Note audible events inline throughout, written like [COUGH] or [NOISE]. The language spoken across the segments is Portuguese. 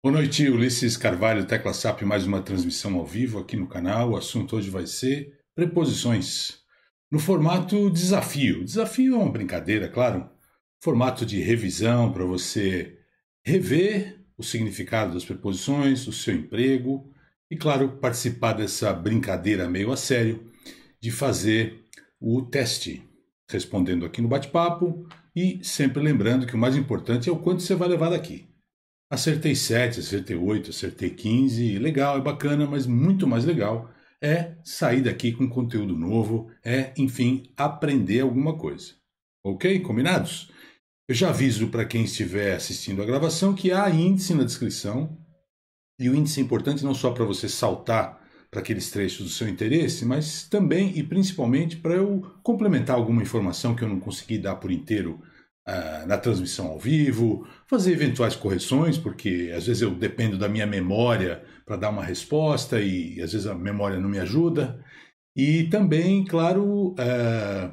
Boa noite, Ulisses Carvalho, Tecla SAP, mais uma transmissão ao vivo aqui no canal. O assunto hoje vai ser preposições. No formato desafio. Desafio é uma brincadeira, claro. Formato de revisão para você rever o significado das preposições, o seu emprego e, claro, participar dessa brincadeira meio a sério de fazer o teste, respondendo aqui no bate-papo e sempre lembrando que o mais importante é o quanto você vai levar daqui. Acertei 7, acertei 8, acertei 15. Legal, é bacana, mas muito mais legal é sair daqui com conteúdo novo, é, enfim, aprender alguma coisa. Ok? Combinados? Eu já aviso para quem estiver assistindo a gravação que há índice na descrição. E o índice é importante não só para você saltar para aqueles trechos do seu interesse, mas também e principalmente para eu complementar alguma informação que eu não consegui dar por inteiro ah, na transmissão ao vivo, fazer eventuais correções, porque às vezes eu dependo da minha memória para dar uma resposta e às vezes a memória não me ajuda. E também, claro, ah,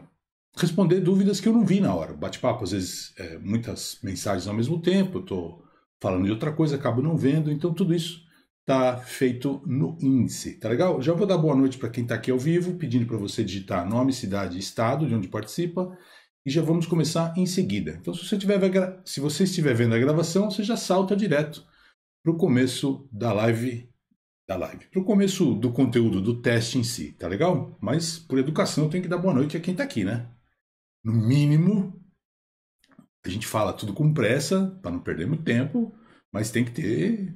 responder dúvidas que eu não vi na hora. Bate-papo, às vezes, é, muitas mensagens ao mesmo tempo, estou falando de outra coisa, acabo não vendo, então tudo isso está feito no índice, tá legal? Já vou dar boa noite para quem está aqui ao vivo, pedindo para você digitar nome, cidade e estado de onde participa e já vamos começar em seguida. Então, se você, tiver, se você estiver vendo a gravação, você já salta direto para o começo da live, da live, para o começo do conteúdo do teste em si, tá legal? Mas por educação tem que dar boa noite a quem está aqui, né? No mínimo, a gente fala tudo com pressa para não perder muito tempo, mas tem que ter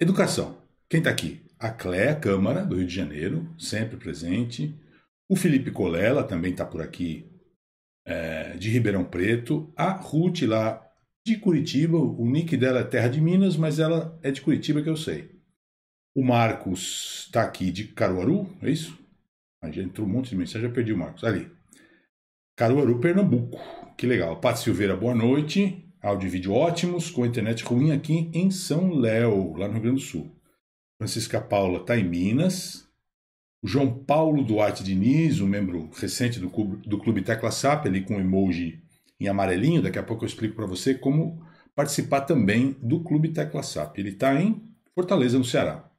educação. Quem está aqui? A Cléa Câmara, do Rio de Janeiro, sempre presente. O Felipe Colela também está por aqui, é, de Ribeirão Preto. A Ruth lá de Curitiba, o nick dela é Terra de Minas, mas ela é de Curitiba que eu sei. O Marcos está aqui de Caruaru, é isso? A gente entrou um monte de mensagem, já perdi o Marcos. Ali. Caruaru, Pernambuco. Que legal. Pato Silveira, boa noite. Áudio e vídeo ótimos, com internet ruim aqui em São Léo, lá no Rio Grande do Sul. Francisca Paula está em Minas. O João Paulo Duarte Diniz, um membro recente do clube, do clube Tecla SAP, ali com emoji em amarelinho, daqui a pouco eu explico para você como participar também do clube Tecla SAP. Ele está em Fortaleza, no Ceará.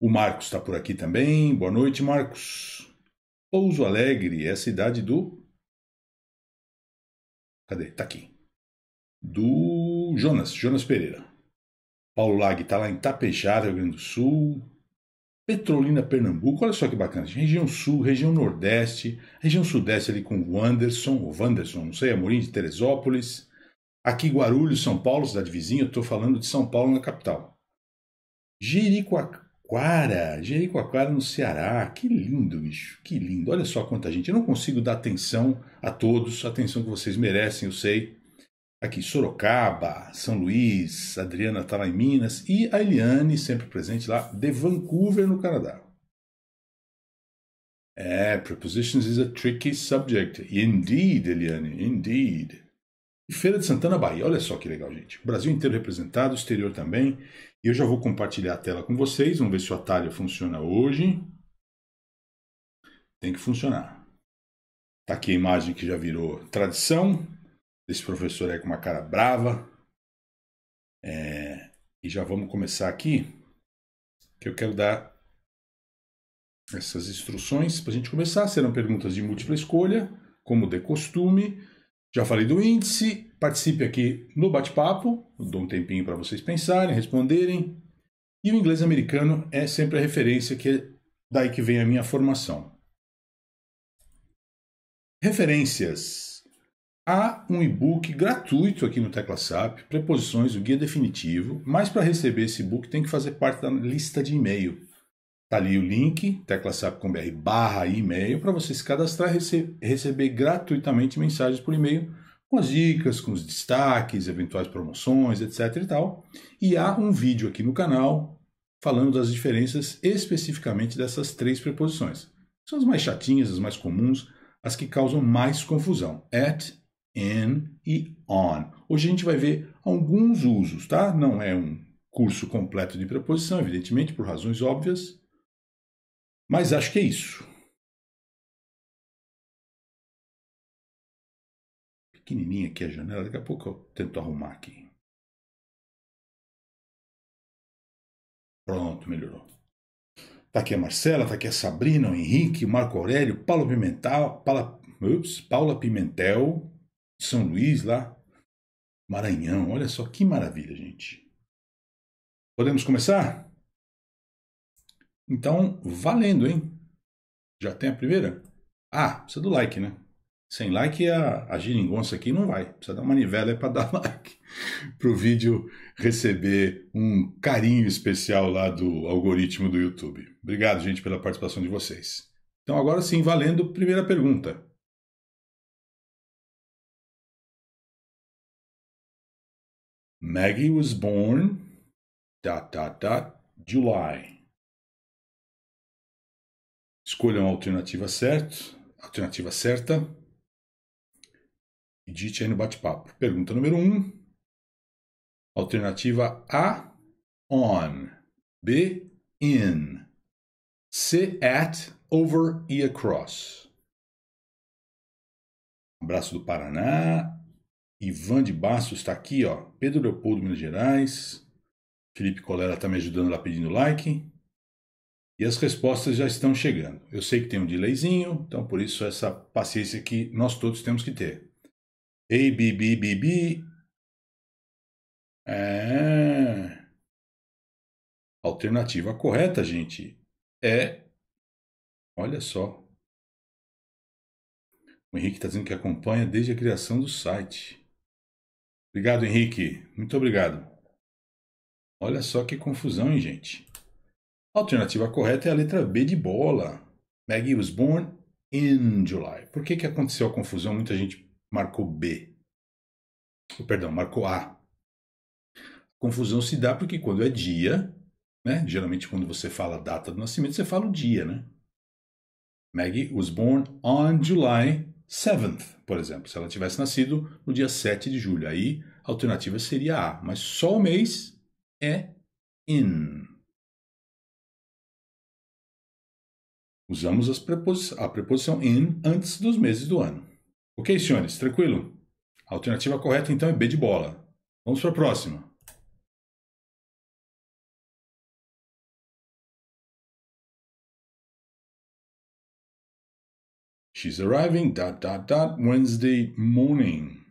O Marcos está por aqui também. Boa noite, Marcos. Pouso Alegre é a cidade do. Cadê? Está aqui. Do Jonas, Jonas Pereira. Paulo Lag está lá em Tapejara, Rio Grande do Sul. Petrolina, Pernambuco, olha só que bacana. Região Sul, região Nordeste, região Sudeste ali com o Anderson, o Wanderson, não sei, Amorim de Teresópolis. Aqui Guarulhos, São Paulo, cidade vizinha, estou falando de São Paulo na capital. Jericoacoara, Jericoacoara no Ceará. Que lindo, bicho, que lindo. Olha só quanta gente. Eu não consigo dar atenção a todos, a atenção que vocês merecem, eu sei aqui Sorocaba, São Luís, Adriana está lá em Minas e a Eliane, sempre presente lá, de Vancouver, no Canadá. É, prepositions is a tricky subject. Indeed, Eliane, indeed. E Feira de Santana, Bahia. Olha só que legal, gente. O Brasil inteiro representado, o exterior também. E eu já vou compartilhar a tela com vocês. Vamos ver se o atalho funciona hoje. Tem que funcionar. Tá aqui a imagem que já virou tradição. Esse professor é com uma cara brava. É, e já vamos começar aqui, que eu quero dar essas instruções para a gente começar. Serão perguntas de múltipla escolha, como de costume. Já falei do índice. Participe aqui no bate-papo. Dou um tempinho para vocês pensarem, responderem. E o inglês americano é sempre a referência que é daí que vem a minha formação. Referências. Há um e-book gratuito aqui no TeclaSap, Preposições, o Guia Definitivo, mas para receber esse e-book tem que fazer parte da lista de e-mail. Está ali o link, teclasap.br barra e-mail, para você se cadastrar e rece receber gratuitamente mensagens por e-mail com as dicas, com os destaques, eventuais promoções, etc e tal. E há um vídeo aqui no canal falando das diferenças especificamente dessas três preposições. São as mais chatinhas, as mais comuns, as que causam mais confusão. At in e on. Hoje a gente vai ver alguns usos, tá? Não é um curso completo de preposição, evidentemente, por razões óbvias, mas acho que é isso. Pequenininha aqui a janela, daqui a pouco eu tento arrumar aqui. Pronto, melhorou. Tá aqui a Marcela, tá aqui a Sabrina, o Henrique, o Marco Aurélio, Paulo Pimentel, Paula, ups, Paula Pimentel, são Luís, lá, Maranhão. Olha só que maravilha, gente. Podemos começar? Então, valendo, hein? Já tem a primeira? Ah, precisa do like, né? Sem like a, a giringonça aqui não vai. Precisa dar uma manivela aí para [LAUGHS] dar like. para o vídeo receber um carinho especial lá do algoritmo do YouTube. Obrigado, gente, pela participação de vocês. Então, agora sim, valendo, primeira pergunta. Maggie was born dot dot dot July. Escolha a alternativa certa, alternativa certa e dite aí no bate-papo. Pergunta número 1. Um, alternativa A on, B in, C at, over e across. Abraço do Paraná, Ivan de Bastos está aqui, ó. Pedro Leopoldo, Minas Gerais. Felipe Colera está me ajudando lá pedindo like. E as respostas já estão chegando. Eu sei que tem um delayzinho, então por isso essa paciência que nós todos temos que ter. Ei, Bibi, Bibi. É... Alternativa correta, gente, é. Olha só. O Henrique está dizendo que acompanha desde a criação do site. Obrigado, Henrique. Muito obrigado. Olha só que confusão, hein, gente? A alternativa correta é a letra B de bola. Maggie was born in July. Por que, que aconteceu a confusão? Muita gente marcou B. perdão, marcou A. A confusão se dá porque quando é dia, né? Geralmente quando você fala a data do nascimento, você fala o dia, né? Maggie was born on July 7th, por exemplo, se ela tivesse nascido no dia 7 de julho. Aí a alternativa seria A, mas só o mês é in. Usamos preposi a preposição in antes dos meses do ano. Ok, senhores? Tranquilo? A alternativa correta então é B de bola. Vamos para a próxima. She's arriving dot dot dot Wednesday morning.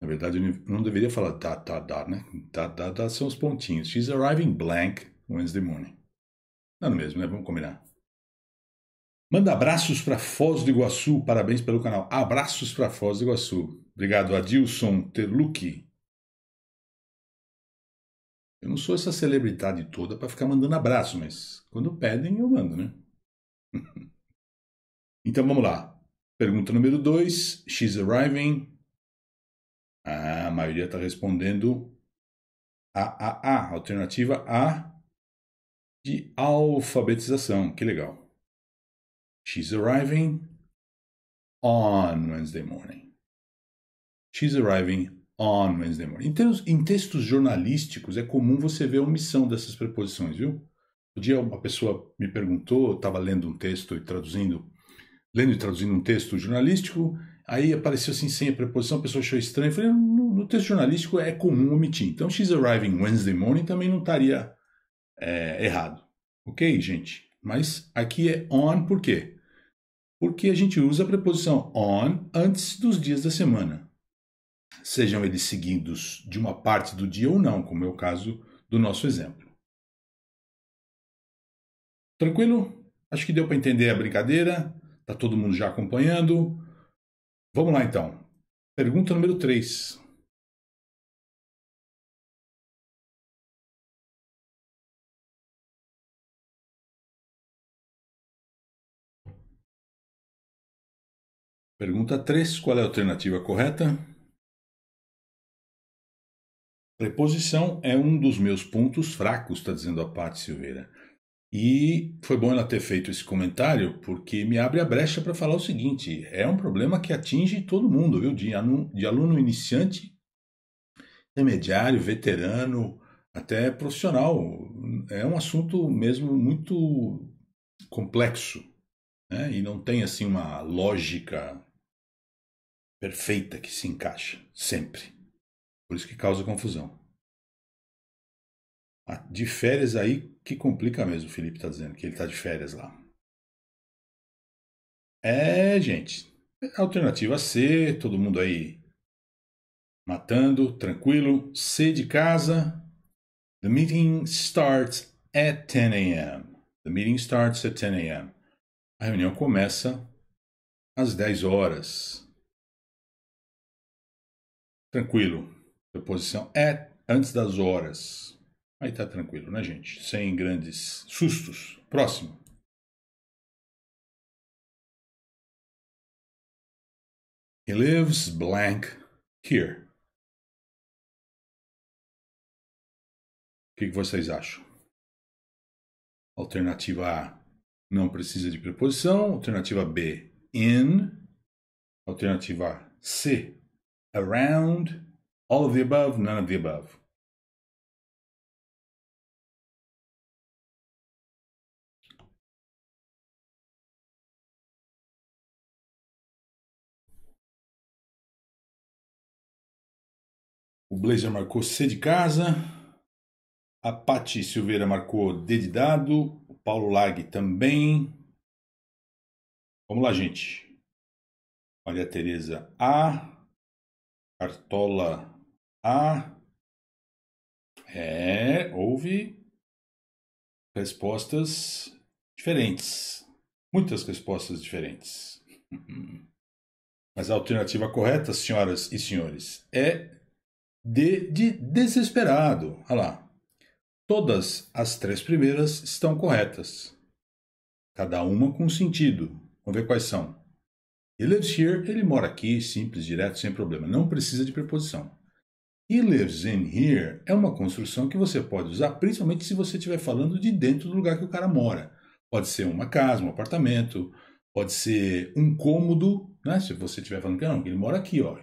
Na verdade, eu não deveria falar dot dot dot, né? Dot dot dot são os pontinhos. She's arriving blank Wednesday morning. Tá não é mesmo, né? Vamos combinar. Manda abraços para Foz do Iguaçu. Parabéns pelo canal. Abraços para Foz do Iguaçu. Obrigado, Adilson Terlucchi. Eu não sou essa celebridade toda para ficar mandando abraço, mas quando pedem eu mando, né? [LAUGHS] então vamos lá. Pergunta número 2, she's arriving. Ah, a maioria está respondendo a, a, a, alternativa A de alfabetização. Que legal. She's arriving on Wednesday morning. She's arriving on Wednesday morning. Em, termos, em textos jornalísticos é comum você ver omissão dessas preposições, viu? Um dia uma pessoa me perguntou, estava lendo um texto e traduzindo, lendo e traduzindo um texto jornalístico, aí apareceu assim sem a preposição, a pessoa achou estranho, eu falei, no, no texto jornalístico é comum omitir. Então, she's arriving Wednesday morning também não estaria é, errado. Ok, gente? Mas aqui é on por quê? Porque a gente usa a preposição on antes dos dias da semana sejam eles seguidos de uma parte do dia ou não, como é o caso do nosso exemplo. Tranquilo? Acho que deu para entender a brincadeira. Está todo mundo já acompanhando. Vamos lá então. Pergunta número 3. Pergunta 3. Qual é a alternativa correta? Preposição é um dos meus pontos fracos, está dizendo a Paty Silveira. E foi bom ela ter feito esse comentário, porque me abre a brecha para falar o seguinte: é um problema que atinge todo mundo, viu? De aluno, de aluno iniciante, intermediário, veterano, até profissional. É um assunto mesmo muito complexo né? e não tem assim uma lógica perfeita que se encaixa sempre. Por isso que causa confusão. Ah, de férias aí que complica mesmo, o Felipe está dizendo que ele está de férias lá. É, gente. Alternativa C, todo mundo aí matando, tranquilo. C de casa. The meeting starts at 10 a.m. The meeting starts at 10 a.m. A reunião começa às 10 horas. Tranquilo. Preposição é antes das horas. Aí tá tranquilo, né, gente? Sem grandes sustos. Próximo. He lives blank here. O que vocês acham? Alternativa A não precisa de preposição. Alternativa B, in. Alternativa C, around. All of the above, none of the above. O Blazer marcou C de casa. A Paty Silveira marcou D de dado. O Paulo Lag também. Vamos lá, gente. Maria Tereza A. Cartola ah, é, houve respostas diferentes. Muitas respostas diferentes. [LAUGHS] Mas a alternativa correta, senhoras e senhores, é de, de desesperado. Olha lá. Todas as três primeiras estão corretas. Cada uma com sentido. Vamos ver quais são. He lives here, ele mora aqui, simples, direto, sem problema. Não precisa de preposição. He lives in here é uma construção que você pode usar principalmente se você estiver falando de dentro do lugar que o cara mora. Pode ser uma casa, um apartamento, pode ser um cômodo, né? Se você estiver falando que não, ele mora aqui, ó,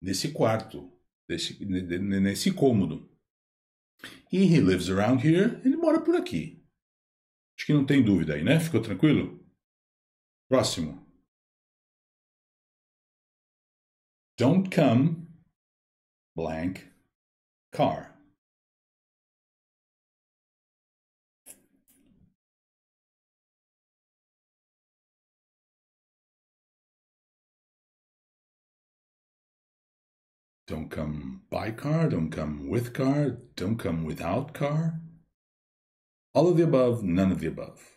nesse quarto, nesse cômodo. E he lives around here, ele mora por aqui. Acho que não tem dúvida aí, né? Ficou tranquilo? Próximo. Don't come blank car. Don't come by car, don't come with car, don't come without car. All of the above, none of the above.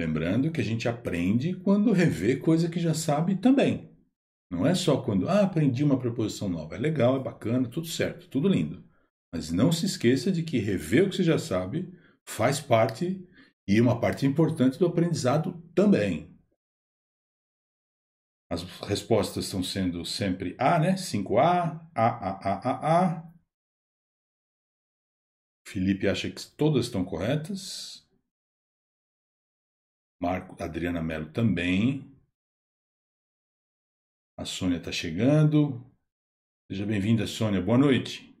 Lembrando que a gente aprende quando revê coisa que já sabe também. Não é só quando, ah, aprendi uma preposição nova. É legal, é bacana, tudo certo, tudo lindo. Mas não se esqueça de que rever o que você já sabe faz parte e uma parte importante do aprendizado também. As respostas estão sendo sempre A, né? 5A, A, A, A, A, A. Felipe acha que todas estão corretas. Marco, Adriana Melo também. A Sônia está chegando. Seja bem-vinda, Sônia. Boa noite.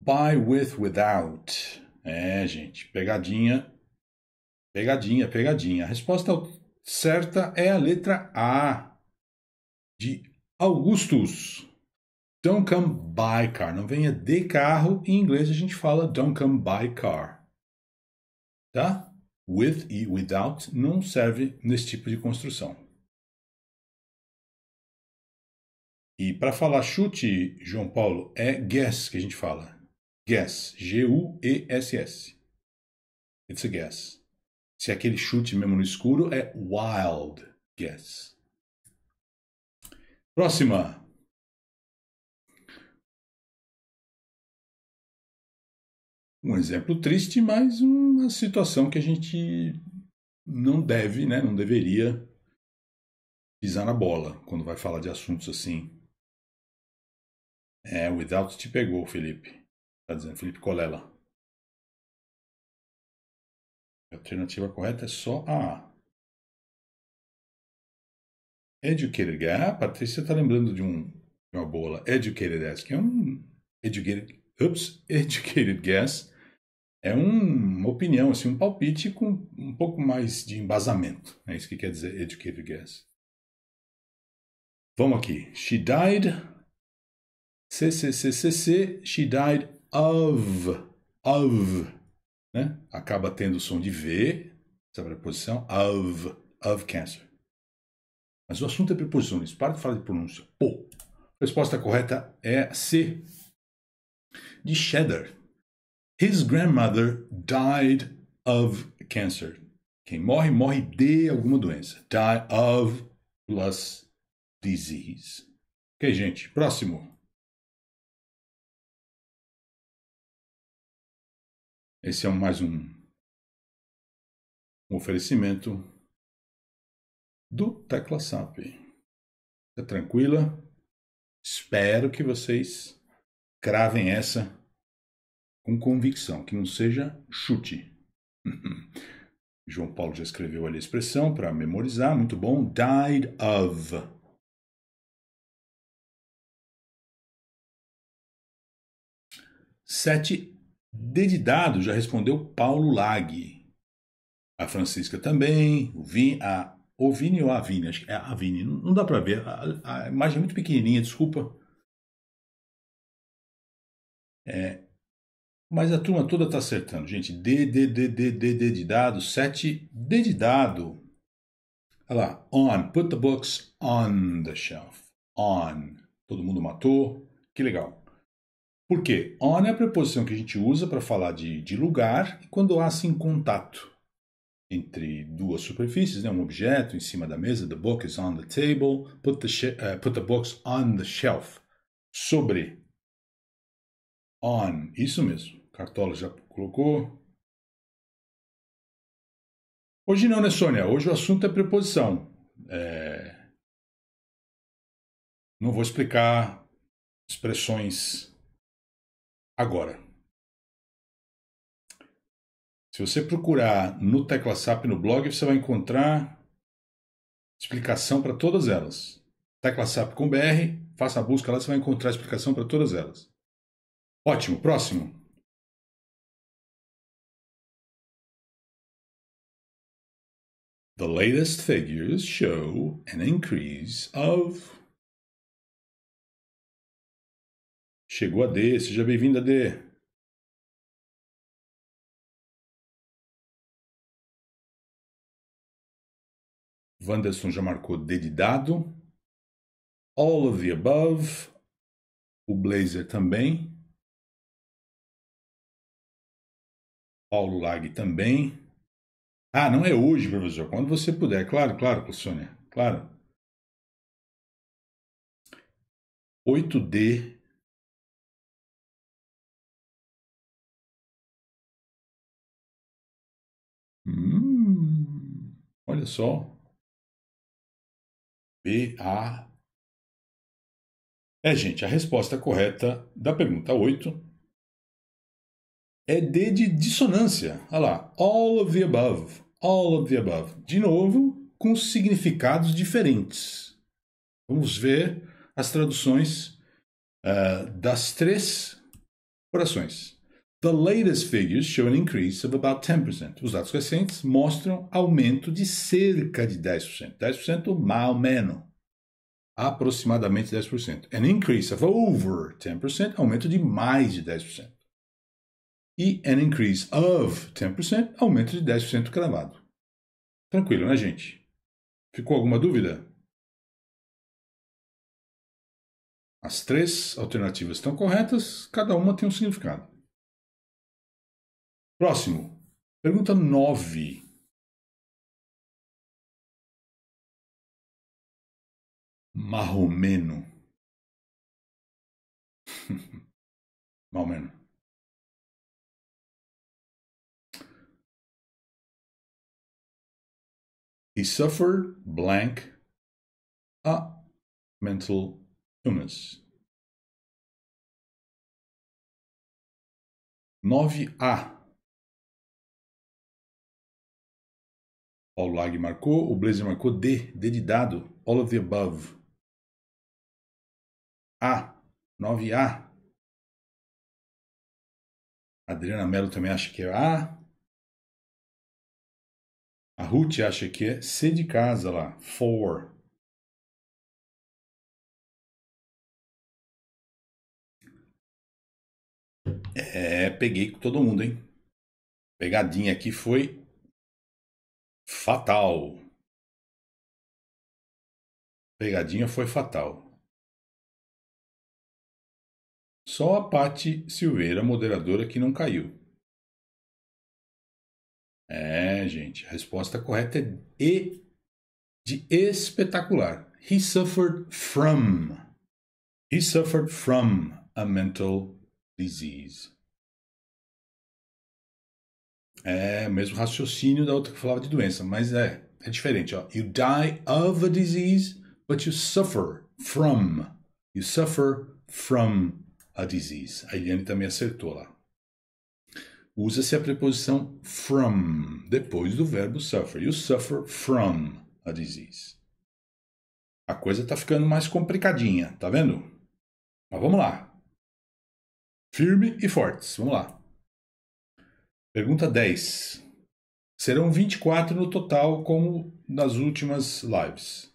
Buy with without. É, gente, pegadinha. Pegadinha, pegadinha. A resposta certa é a letra A de Augustus. Don't come by car. Não venha de carro. Em inglês a gente fala don't come by car. Tá? with e without não serve nesse tipo de construção. E para falar chute, João Paulo, é guess que a gente fala. Guess, G-U-E-S-S. It's a guess. Se é aquele chute mesmo no escuro, é wild guess. Próxima. um exemplo triste, mas uma situação que a gente não deve, né, não deveria pisar na bola quando vai falar de assuntos assim. É, Without te pegou, Felipe. Tá dizendo, Felipe Colela. A alternativa correta é só a Educated. Ah, Patrícia tá lembrando de, um, de uma bola. Educated Ask. É um educated, oops, [LAUGHS] educated guess é um, uma opinião, assim, um palpite com um pouco mais de embasamento. É isso que quer dizer educated guess. Vamos aqui. She died. C, C, C, C, C. She died of. Of. Né? Acaba tendo o som de V, essa preposição, of. Of cancer. Mas o assunto é preposições. Para de falar de pronúncia. Pô. Resposta correta é C. De cheddar. His grandmother died of cancer. Quem morre, morre de alguma doença. Die of plus disease. Ok, gente? Próximo. Esse é mais um, um oferecimento do Tecla SAP. Tá tranquila? Espero que vocês cravem essa com convicção, que não seja chute. [LAUGHS] João Paulo já escreveu ali a expressão para memorizar, muito bom. Died of. Sete, dedidado, já respondeu Paulo Lag. A Francisca também, o Vin, a Ovini ou a Vini, acho que é a Vini, não, não dá para ver, a, a, imagem é muito pequenininha, desculpa. É, mas a turma toda está acertando, gente. D, D, D, D, D, D de dado. 7, D de dado. Olha lá. On. Put the books on the shelf. On. Todo mundo matou. Que legal. Por quê? On é a preposição que a gente usa para falar de, de lugar e quando há assim contato entre duas superfícies, né? um objeto em cima da mesa. The book is on the table. Put the, uh, put the books on the shelf. Sobre. On. Isso mesmo. Cartola já colocou. Hoje não, né, Sônia? Hoje o assunto é preposição. É... Não vou explicar expressões agora. Se você procurar no TeclaSap no blog, você vai encontrar explicação para todas elas. TeclaSap com BR, faça a busca lá, você vai encontrar explicação para todas elas. Ótimo, próximo. The latest figures show an increase of. Chegou a D, seja bem-vinda, D. Wanderson já marcou D de dado. All of the above. O Blazer também. Paulo Lag também. Ah, não é hoje, professor. Quando você puder. Claro, claro, Sônia. Claro. 8D. Hum, olha só. BA. É, gente, a resposta correta da pergunta 8 é D de dissonância. Olha lá. All of the above all of the above. De novo, com significados diferentes. Vamos ver as traduções uh, das três orações. The latest figures show an increase of about 10%. Os dados recentes mostram aumento de cerca de 10%. 10% mal menos. Aproximadamente 10%. An increase of over 10%, aumento de mais de 10% e an increase of 10%, aumento de 10% cravado. Tranquilo, né, gente? Ficou alguma dúvida? As três alternativas estão corretas, cada uma tem um significado. Próximo. Pergunta 9. Marromeno. [LAUGHS] Malmeno. He suffered blank a mental illness. 9A. Paulo Lag marcou, o Blazer marcou D, D de dado, all of the above. A, 9A. Adriana Mello também acha que é A. A Ruth acha que é C de casa lá. For. É, peguei com todo mundo, hein? Pegadinha aqui foi fatal. Pegadinha foi fatal. Só a Pati Silveira, moderadora, que não caiu. É, gente, a resposta correta é E de espetacular. He suffered from. He suffered from a mental disease. É o mesmo raciocínio da outra que falava de doença, mas é, é diferente. Ó. You die of a disease, but you suffer from. You suffer from a disease. A Eliane também acertou lá usa-se a preposição from depois do verbo suffer. You suffer from a disease. A coisa está ficando mais complicadinha, tá vendo? Mas vamos lá. Firme e fortes, vamos lá. Pergunta 10. Serão 24 no total, como nas últimas lives.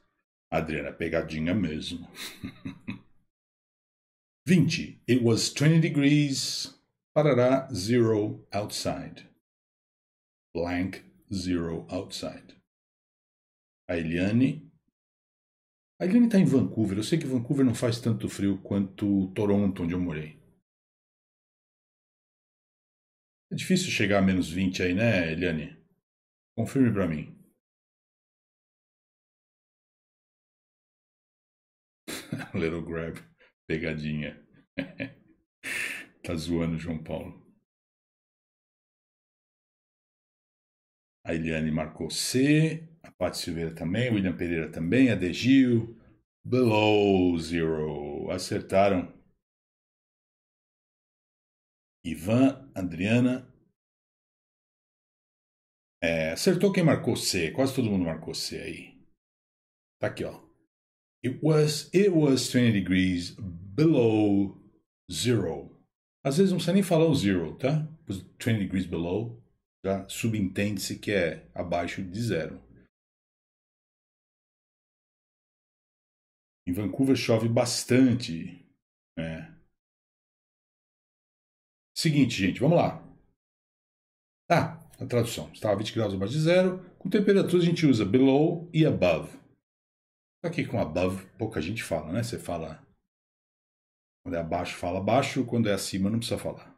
Adriana, pegadinha mesmo. 20. [LAUGHS] It was 20 degrees parará zero outside. Blank zero outside. A Eliane. A Eliane está em Vancouver. Eu sei que Vancouver não faz tanto frio quanto Toronto, onde eu morei. É difícil chegar a menos 20 aí, né, Eliane? Confirme para mim. [LAUGHS] Little grab. Pegadinha. [LAUGHS] Tá zoando, João Paulo. A Eliane marcou C, a Paty Silveira também, o William Pereira também, a Degil, Below Zero. Acertaram. Ivan, Adriana. É, acertou quem marcou C, quase todo mundo marcou C aí. Tá aqui, ó. It was, it was 20 degrees below zero. Às vezes não precisa nem falar o zero, tá? Os 20 degrees below, já subentende-se que é abaixo de zero. Em Vancouver chove bastante. Né? Seguinte, gente, vamos lá. Ah, a tradução. Estava 20 graus abaixo de zero. Com temperatura a gente usa below e above. Aqui com above pouca gente fala, né? Você fala quando é abaixo, fala abaixo. Quando é acima, não precisa falar.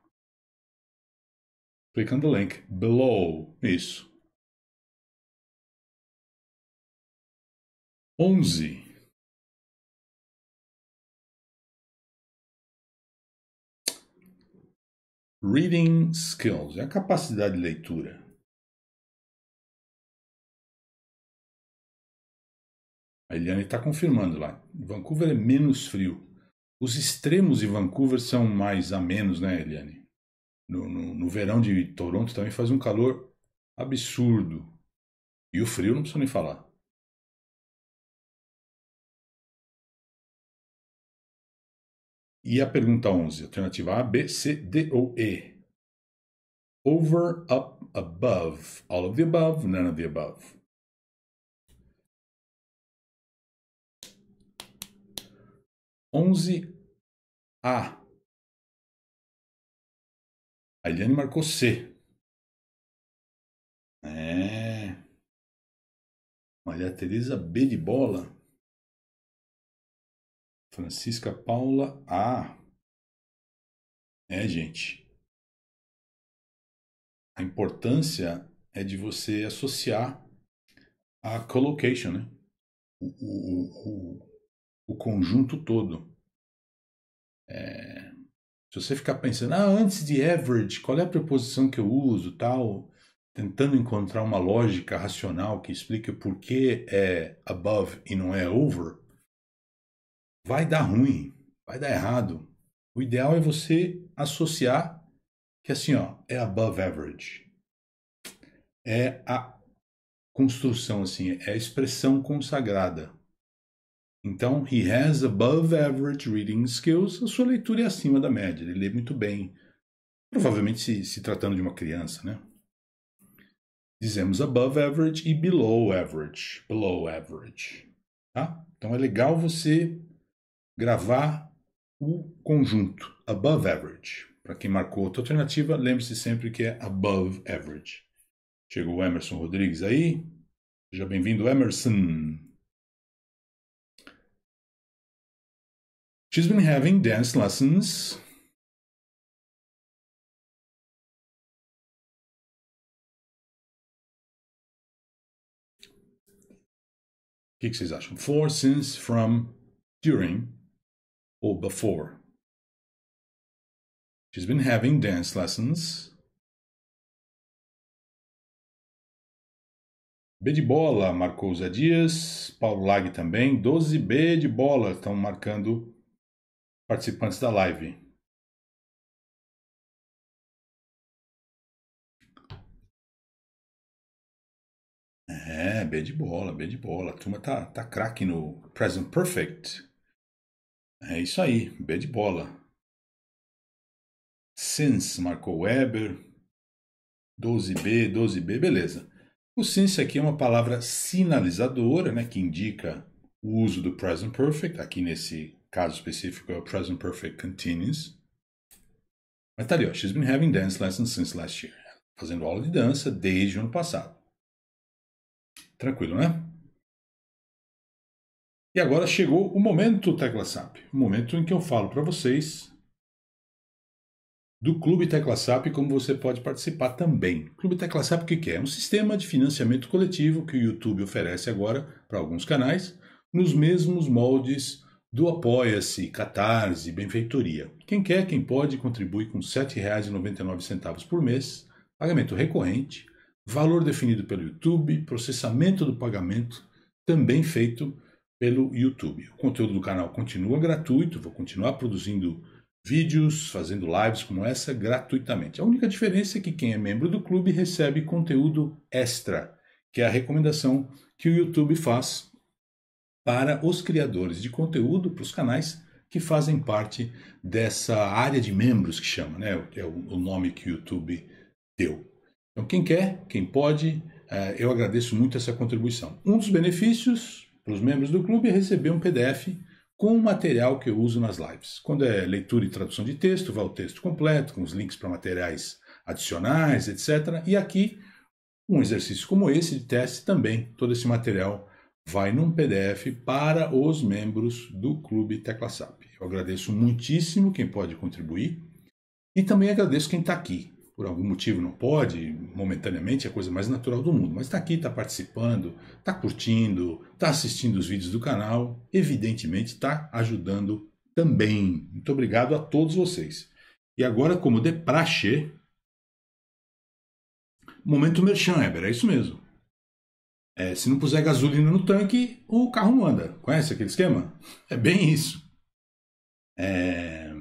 Click on the link. Below. Isso. 11. Reading skills é a capacidade de leitura. A Eliane está confirmando lá. Vancouver é menos frio. Os extremos de Vancouver são mais amenos, né, Eliane? No, no, no, verão de Toronto também faz um calor absurdo. E o frio não precisa nem falar. E a pergunta 11, alternativa A, B, C, D ou E? Over, up, above, all of the above, none of the above. onze A. A Eliane marcou C. É. Maria Tereza B de bola. Francisca Paula A. É, gente. A importância é de você associar a collocation, né? o, o, o o conjunto todo. É, se você ficar pensando, ah, antes de average, qual é a preposição que eu uso, tal, tentando encontrar uma lógica racional que explique por que é above e não é over, vai dar ruim, vai dar errado. O ideal é você associar que assim, ó, é above average. É a construção assim, é a expressão consagrada. Então, he has above average reading skills, a sua leitura é acima da média, ele lê muito bem. Provavelmente se, se tratando de uma criança, né? Dizemos above average e below average, below average, tá? Então é legal você gravar o conjunto above average. Para quem marcou outra alternativa, lembre-se sempre que é above average. Chegou o Emerson Rodrigues aí. Seja bem-vindo, Emerson. She's been having dance lessons. O que, vocês acham? For, since, from, during ou before. She's been having dance lessons. B de bola marcou Zé Dias, Paulo Lag também. 12B de bola estão marcando participantes da live. É, bem de bola, bem de bola. A turma tá, tá craque no Present Perfect. É isso aí, bem de bola. Since marcou Weber. 12B, 12B, beleza. O since aqui é uma palavra sinalizadora, né, que indica o uso do present perfect aqui nesse caso específico é o Present Perfect Continuous. Mas tá ali, ó, she's been having dance lessons since last year. Fazendo aula de dança desde o ano passado. Tranquilo, né? E agora chegou o momento, Tecla SAP. O momento em que eu falo para vocês do Clube Tecla SAP e como você pode participar também. Clube Tecla SAP o que é? É um sistema de financiamento coletivo que o YouTube oferece agora para alguns canais, nos mesmos moldes do Apoia-se, Catarse, Benfeitoria. Quem quer, quem pode, contribui com R$ 7,99 por mês, pagamento recorrente, valor definido pelo YouTube, processamento do pagamento também feito pelo YouTube. O conteúdo do canal continua gratuito, vou continuar produzindo vídeos, fazendo lives como essa gratuitamente. A única diferença é que quem é membro do clube recebe conteúdo extra, que é a recomendação que o YouTube faz para os criadores de conteúdo, para os canais que fazem parte dessa área de membros que chama, né? É o nome que o YouTube deu. Então, quem quer, quem pode, eh, eu agradeço muito essa contribuição. Um dos benefícios para os membros do clube é receber um PDF com o material que eu uso nas lives. Quando é leitura e tradução de texto, vai o texto completo, com os links para materiais adicionais, etc. E aqui, um exercício como esse de teste também, todo esse material vai num PDF para os membros do Clube TeclaSap. Eu agradeço muitíssimo quem pode contribuir e também agradeço quem está aqui. Por algum motivo não pode, momentaneamente é a coisa mais natural do mundo, mas está aqui, está participando, está curtindo, está assistindo os vídeos do canal, evidentemente está ajudando também. Muito obrigado a todos vocês. E agora, como de praxe, momento merchan, Heber, é isso mesmo. É, se não puser gasolina no tanque, o carro não anda. Conhece aquele esquema? É bem isso. É...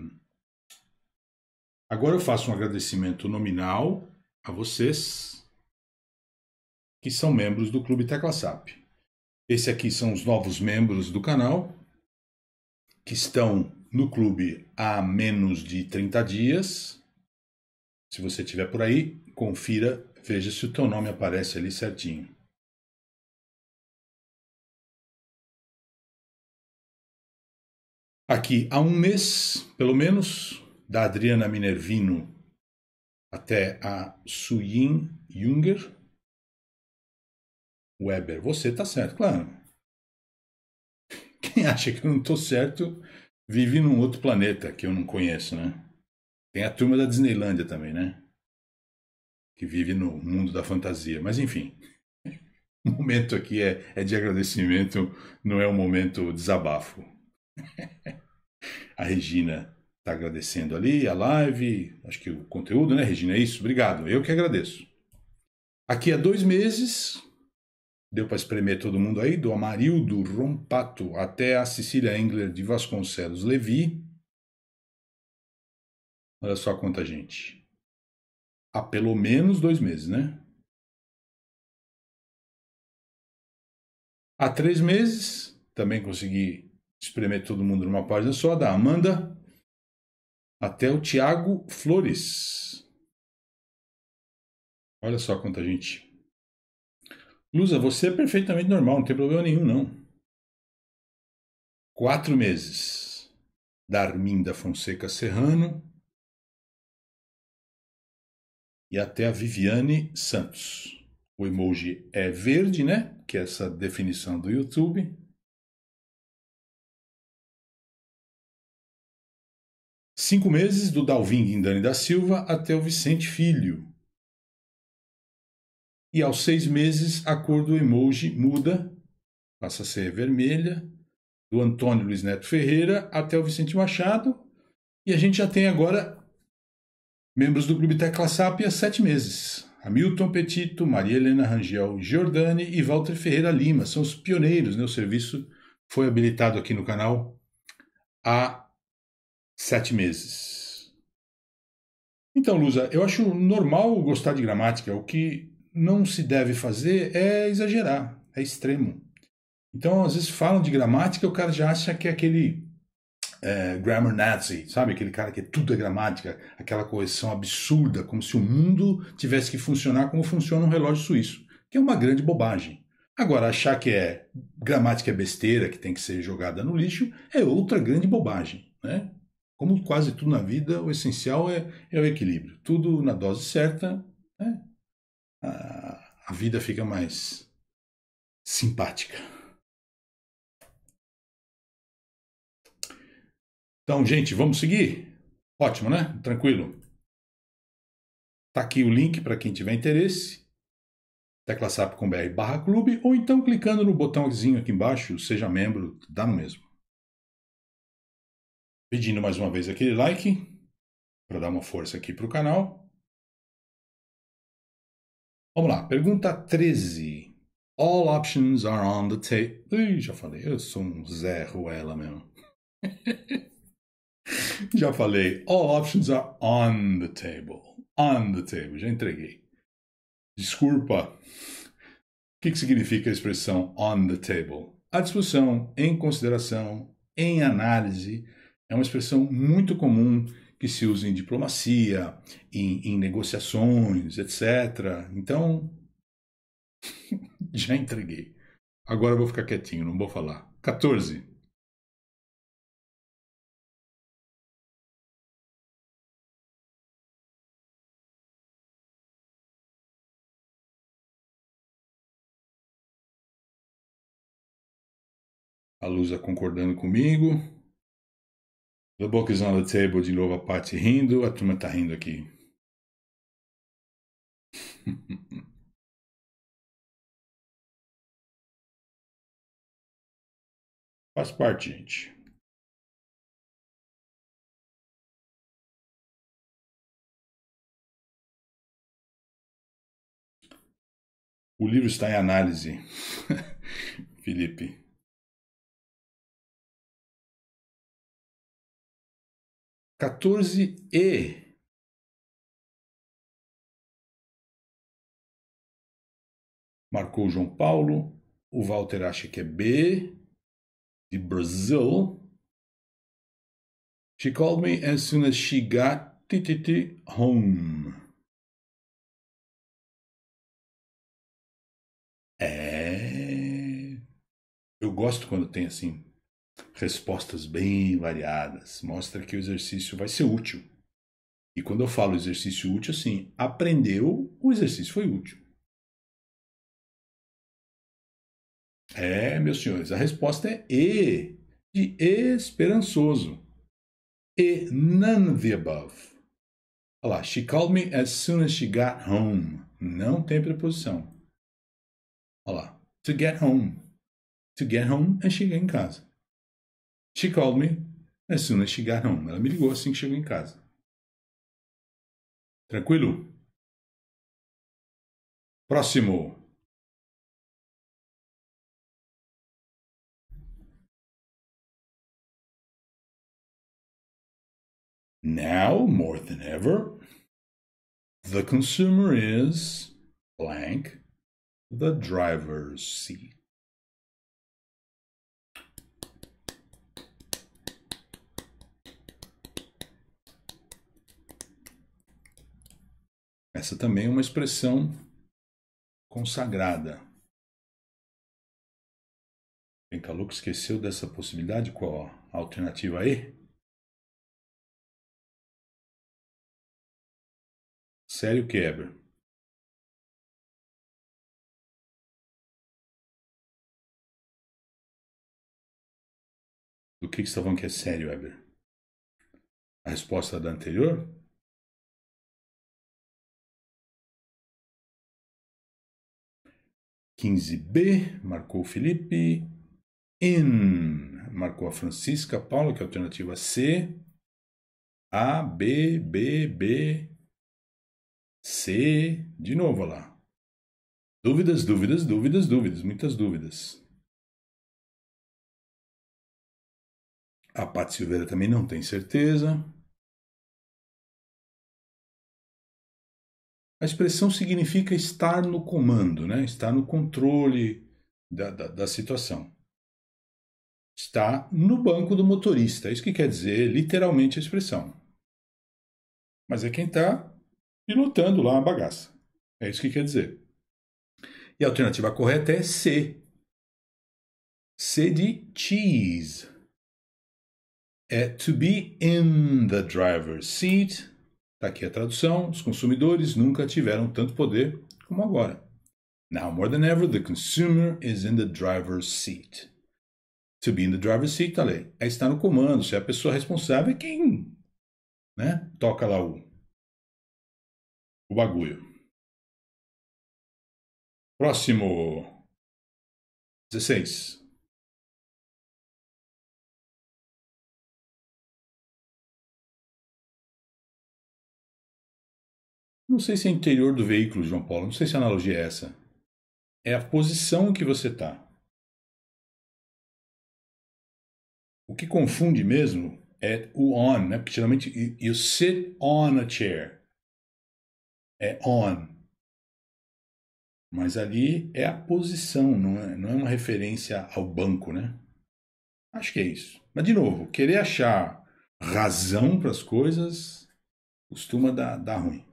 Agora eu faço um agradecimento nominal a vocês que são membros do Clube SAP. Esse aqui são os novos membros do canal que estão no clube há menos de 30 dias. Se você estiver por aí, confira, veja se o teu nome aparece ali certinho. Aqui há um mês, pelo menos, da Adriana Minervino até a Suyin Junger. Weber, você está certo, claro. Quem acha que eu não estou certo vive num outro planeta que eu não conheço, né? Tem a turma da Disneylândia também, né? Que vive no mundo da fantasia. Mas enfim, [LAUGHS] o momento aqui é, é de agradecimento, não é um momento desabafo. [LAUGHS] A Regina está agradecendo ali a live, acho que o conteúdo, né, Regina? É isso, obrigado. Eu que agradeço. Aqui há dois meses, deu para espremer todo mundo aí, do Amarildo Rompato até a Cecília Engler de Vasconcelos Levi. Olha só quanta gente. Há pelo menos dois meses, né? Há três meses, também consegui Espremer todo mundo numa página só, da Amanda até o Tiago Flores. Olha só quanta gente. Lusa, você é perfeitamente normal, não tem problema nenhum, não. Quatro meses. Darminda Fonseca Serrano. E até a Viviane Santos. O emoji é verde, né? Que é essa definição do YouTube. Cinco meses do Dalvin Guindani da Silva até o Vicente Filho. E aos seis meses, a cor do emoji muda, passa a ser vermelha, do Antônio Luiz Neto Ferreira até o Vicente Machado. E a gente já tem agora membros do Clube Tecla SAP há sete meses. Hamilton Petito, Maria Helena Rangel Giordani e Walter Ferreira Lima. São os pioneiros, né? O serviço foi habilitado aqui no canal há sete meses. Então, Lusa, eu acho normal gostar de gramática. O que não se deve fazer é exagerar, é extremo. Então, às vezes falam de gramática e o cara já acha que é aquele é, grammar nazi, sabe? Aquele cara que é tudo é gramática, aquela correção absurda, como se o mundo tivesse que funcionar como funciona um relógio suíço, que é uma grande bobagem. Agora, achar que é gramática é besteira, que tem que ser jogada no lixo, é outra grande bobagem, né? Como quase tudo na vida, o essencial é, é o equilíbrio. Tudo na dose certa, né? a, a vida fica mais simpática. Então, gente, vamos seguir? Ótimo, né? Tranquilo. Tá aqui o link para quem tiver interesse. br barra clube ou então clicando no botãozinho aqui embaixo, seja membro, dá no mesmo. Pedindo mais uma vez aquele like para dar uma força aqui para o canal. Vamos lá, pergunta 13. All options are on the table. já falei, eu sou um Zé Ruela mesmo. [LAUGHS] já falei, all options are on the table. On the table, já entreguei. Desculpa. O que, que significa a expressão on the table? A discussão, em consideração, em análise, é uma expressão muito comum que se usa em diplomacia, em, em negociações, etc. Então, [LAUGHS] já entreguei. Agora eu vou ficar quietinho, não vou falar. 14. A Lusa concordando comigo. The book is on the table, de novo a Paty rindo, a turma tá rindo aqui. Faz [LAUGHS] parte, gente. O livro está em análise, [LAUGHS] Felipe. 14e marcou João Paulo. O Walter acha que é B, de Brasil She called me as soon as she got t -t -t home. É. Eu gosto quando tem assim respostas bem variadas. Mostra que o exercício vai ser útil. E quando eu falo exercício útil, assim, aprendeu, o exercício foi útil. É, meus senhores, a resposta é E, de esperançoso. E none of the above. Olha lá, she called me as soon as she got home. Não tem preposição. Olha lá, to get home. To get home é chegar em casa. She called me as soon as she got home. Ela me ligou assim que chegou em casa. Tranquilo? Próximo. Now, more than ever, the consumer is blank, the driver's seat. Essa também é uma expressão consagrada. Benkaluco esqueceu dessa possibilidade? Qual a alternativa E? Sério, Keber? Do que, que você está falando que é sério, Weber? A resposta da anterior? 15B, marcou o Felipe. In, marcou a Francisca Paulo que é a alternativa C. A, B, B, B, C. De novo, olha lá. Dúvidas, dúvidas, dúvidas, dúvidas, muitas dúvidas. A Paty Silveira também não tem certeza. A expressão significa estar no comando, né? estar no controle da, da, da situação. Está no banco do motorista. É isso que quer dizer literalmente a expressão. Mas é quem está pilotando lá a bagaça. É isso que quer dizer. E a alternativa correta é C. C de cheese. É to be in the driver's seat Está aqui a tradução: os consumidores nunca tiveram tanto poder como agora. Now more than ever, the consumer is in the driver's seat. To be in the driver's seat, tá lei, é estar no comando, se é a pessoa responsável é quem né, toca lá o, o bagulho. Próximo. 16. Não sei se é interior do veículo, João Paulo, não sei se a analogia é essa. É a posição que você está. O que confunde mesmo é o on, né? Porque geralmente you, sit on a chair. É on. Mas ali é a posição, não é, não é uma referência ao banco, né? Acho que é isso. Mas, de novo, querer achar razão para as coisas costuma dar, dar ruim.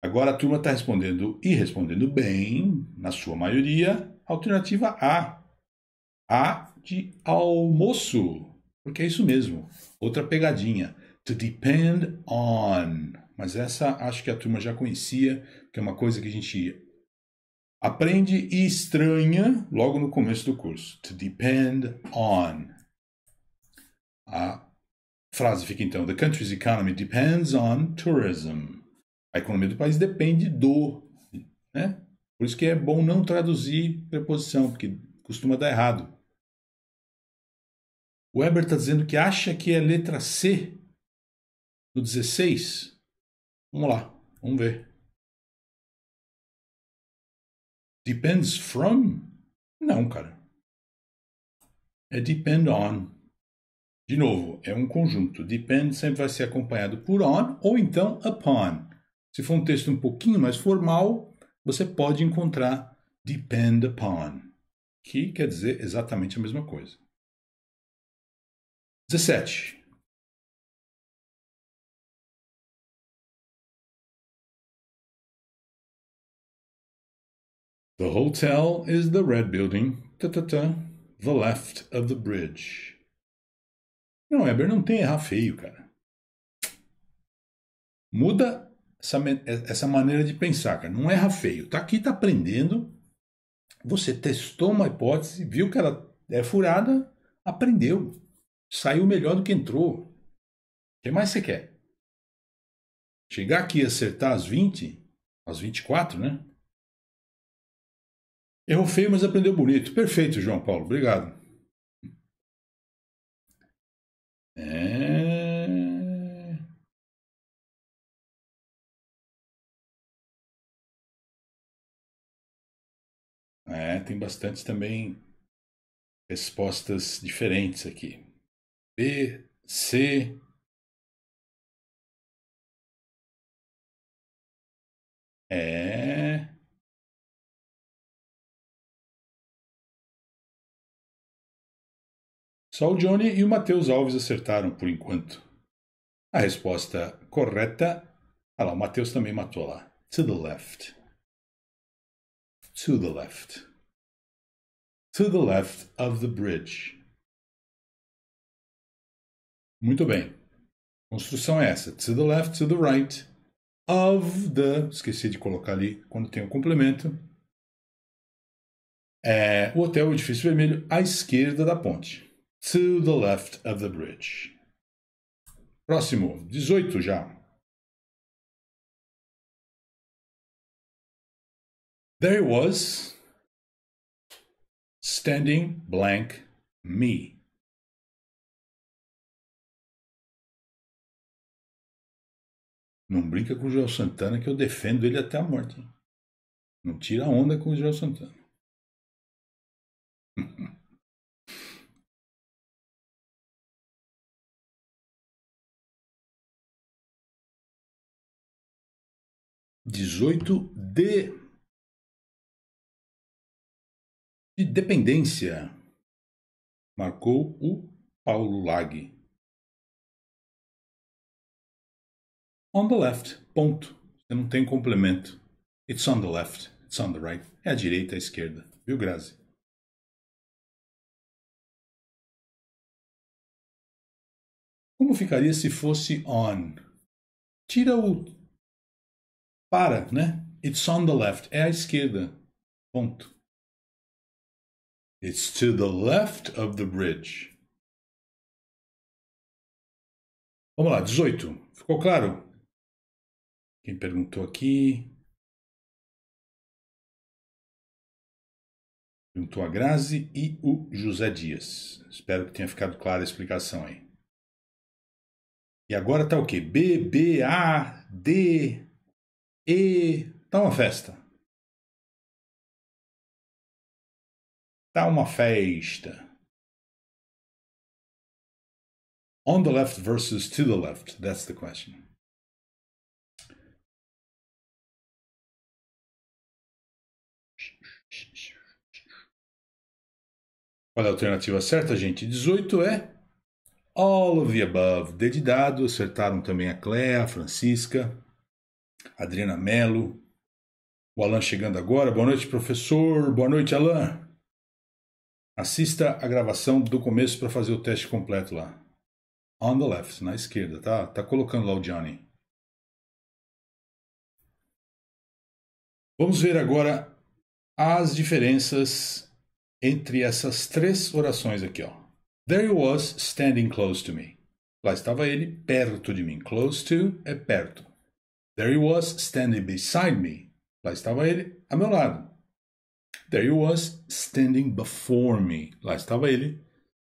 Agora a turma está respondendo e respondendo bem, na sua maioria, alternativa A. A de almoço. Porque é isso mesmo. Outra pegadinha. To depend on. Mas essa acho que a turma já conhecia, que é uma coisa que a gente aprende e estranha logo no começo do curso. To depend on. A frase fica então: The country's economy depends on tourism. A economia do país depende do. Né? Por isso que é bom não traduzir preposição, porque costuma dar errado. O Weber está dizendo que acha que é letra C do 16. Vamos lá, vamos ver. Depends from? Não, cara. É depend on. De novo, é um conjunto. Depend sempre vai ser acompanhado por on ou então upon. Se for um texto um pouquinho mais formal, você pode encontrar depend upon, que quer dizer exatamente a mesma coisa. 17. The hotel is the red building, ta -ta -ta, the left of the bridge. Não, Weber, não tem errar feio, cara. Muda essa, é, essa maneira de pensar, cara. Não erra feio. Tá aqui, tá aprendendo. Você testou uma hipótese, viu que ela é furada, aprendeu. Saiu melhor do que entrou. O que mais você quer? Chegar aqui e acertar as 20, as 24, né? Errou feio, mas aprendeu bonito. Perfeito, João Paulo. Obrigado. É, Né? Tem bastante também respostas diferentes aqui. B, C, É. Só o Johnny e o Matheus Alves acertaram por enquanto. A resposta correta. Olha ah lá, o Matheus também matou lá. To the left. To the left to the left of the bridge. Muito bem. Construção é essa. To the left, to the right of the. Esqueci de colocar ali quando tem o um complemento. É, o hotel, o edifício vermelho, à esquerda da ponte. To the left of the bridge. Próximo, 18 já. There was standing blank me. Não brinca com o João Santana que eu defendo ele até a morte. Não tira onda com o João Santana. [LAUGHS] Dezoito de de dependência, marcou o Paulo Lag. On the left, ponto. Você não tem complemento. It's on the left, it's on the right. É a direita, é a esquerda. Viu, Grazi? Como ficaria se fosse on? Tira o para, né? It's on the left. É a esquerda. Ponto. It's to the left of the bridge. Vamos lá, 18. Ficou claro? Quem perguntou aqui? Perguntou a Grazi e o José Dias. Espero que tenha ficado clara a explicação aí. E agora tá o quê? B, B, A, D, E. Tá uma festa. Está uma festa. On the left versus to the left. That's the question. Qual é a alternativa certa, gente? 18 é all of the above. Dedidado acertaram também a Cléa, a Francisca, a Adriana Melo, o Alan chegando agora. Boa noite, professor. Boa noite, Alan. Assista a gravação do começo para fazer o teste completo lá. On the left, na esquerda, tá? Tá colocando lá o Johnny. Vamos ver agora as diferenças entre essas três orações aqui, ó. There he was standing close to me. Lá estava ele perto de mim. Close to é perto. There he was standing beside me. Lá estava ele a meu lado. There he was standing before me. Lá estava ele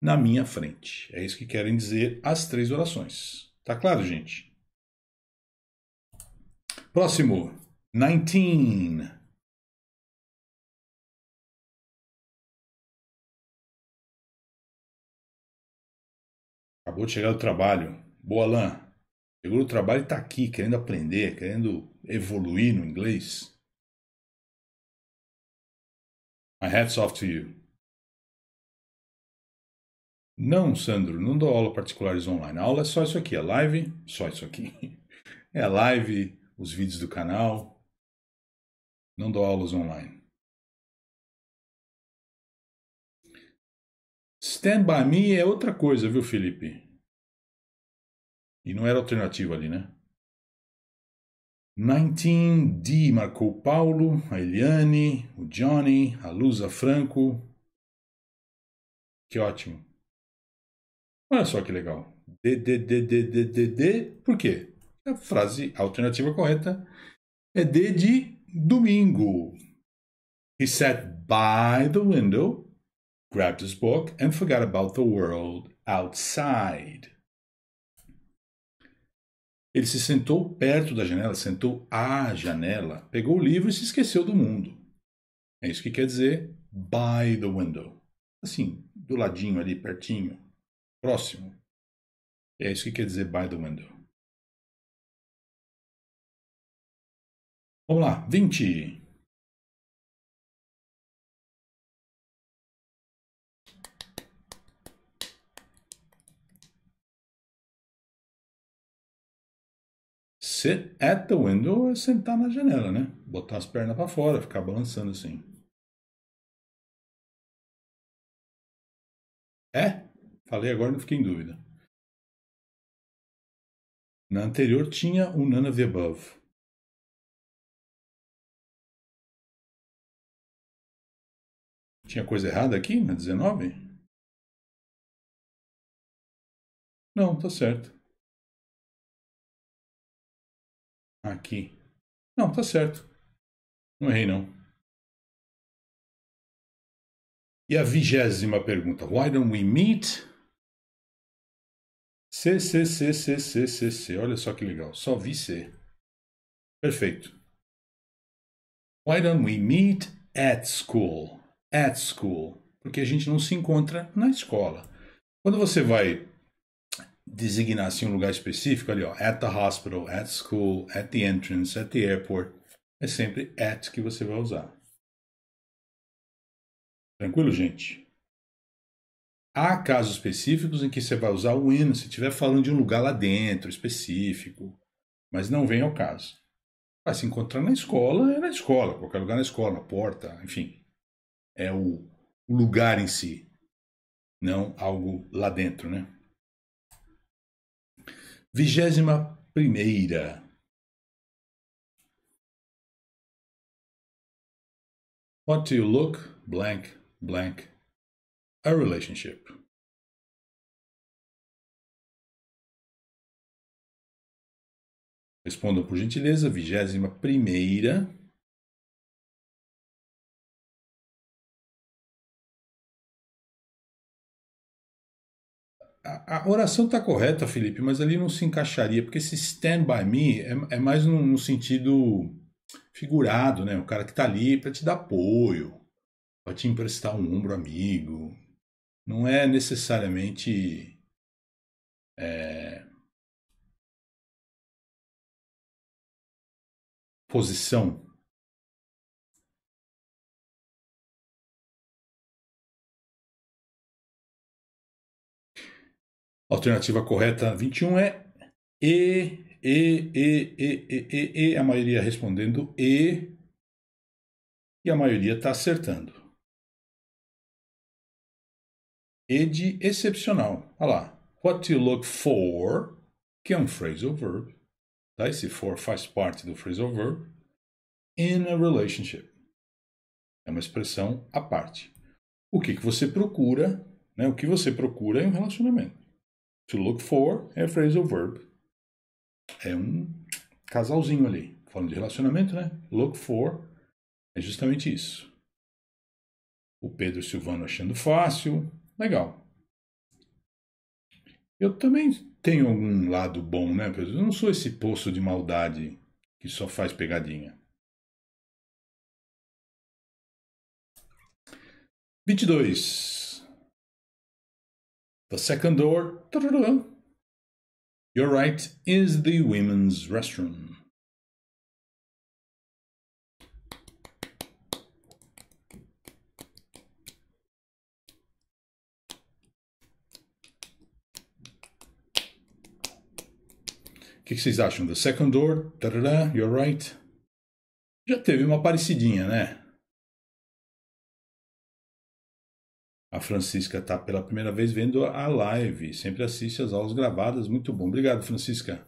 na minha frente. É isso que querem dizer as três orações. Tá claro, gente? Próximo. 19. Acabou de chegar do trabalho. Boa, Alain. Chegou do trabalho e está aqui, querendo aprender, querendo evoluir no inglês. My hat's off to you. Não, Sandro, não dou aula particulares online. A aula é só isso aqui, a live, só isso aqui. [LAUGHS] É a live, os vídeos do canal. Não dou aulas online. Stand by me é outra coisa, viu, Felipe? E não era alternativa ali, né? 19D marcou o Paulo, a Eliane, o Johnny, a Luza Franco. Que ótimo. Olha só que legal. D D D D D D D. por quê? A frase alternativa correta é D de domingo. He sat by the window, grabbed his book and forgot about the world outside. Ele se sentou perto da janela, sentou à janela, pegou o livro e se esqueceu do mundo. É isso que quer dizer by the window. Assim, do ladinho ali, pertinho, próximo. É isso que quer dizer by the window. Vamos lá, 20. sit at the window é sentar na janela, né? Botar as pernas para fora, ficar balançando assim. É? Falei agora, não fiquei em dúvida. Na anterior tinha o none of the above. Tinha coisa errada aqui na 19? Não, tá certo. Aqui. Não, tá certo. Não errei, não. E a vigésima pergunta. Why don't we meet? C, C, C, C, C, C, C. Olha só que legal. Só vi C. Perfeito. Why don't we meet at school? At school. Porque a gente não se encontra na escola. Quando você vai designar assim, um lugar específico ali, ó, at the hospital, at school, at the entrance, at the airport. É sempre at que você vai usar. Tranquilo, gente? Há casos específicos em que você vai usar o in, se estiver falando de um lugar lá dentro, específico, mas não vem ao caso. Vai ah, se encontrar na escola, é na escola, qualquer lugar na escola, na porta, enfim. É o, o lugar em si, não algo lá dentro, né? Vigésima primeira. What do you look blank blank a relationship? Respondam por gentileza, vigésima primeira. a, oração está correta, Felipe, mas ali não se encaixaria, porque esse stand by me é, é mais num, num, sentido figurado, né? O cara que está ali para te dar apoio, para te emprestar um ombro amigo. Não é necessariamente. É, posição Alternativa correta 21 é E, E, E, E, E, E, E. A maioria respondendo E. E a maioria está acertando. E de excepcional. Olha lá. What you look for, que é um phrasal verb. Tá? Esse for faz parte do phrasal verb. In a relationship. É uma expressão à parte. O que, que você procura, né? o que você procura em é um relacionamento. To look for é phrasal verb. É um casalzinho ali. Falando de relacionamento, né? Look for é justamente isso. O Pedro Silvano achando fácil. Legal. Eu também tenho algum lado bom, né? Eu não sou esse poço de maldade que só faz pegadinha. 22. The second door, your right, is the women's restroom. O que vocês acham? The second door, tarará, are right. Já teve uma parecidinha, né? A Francisca está pela primeira vez vendo a live. Sempre assiste as aulas gravadas. Muito bom. Obrigado, Francisca.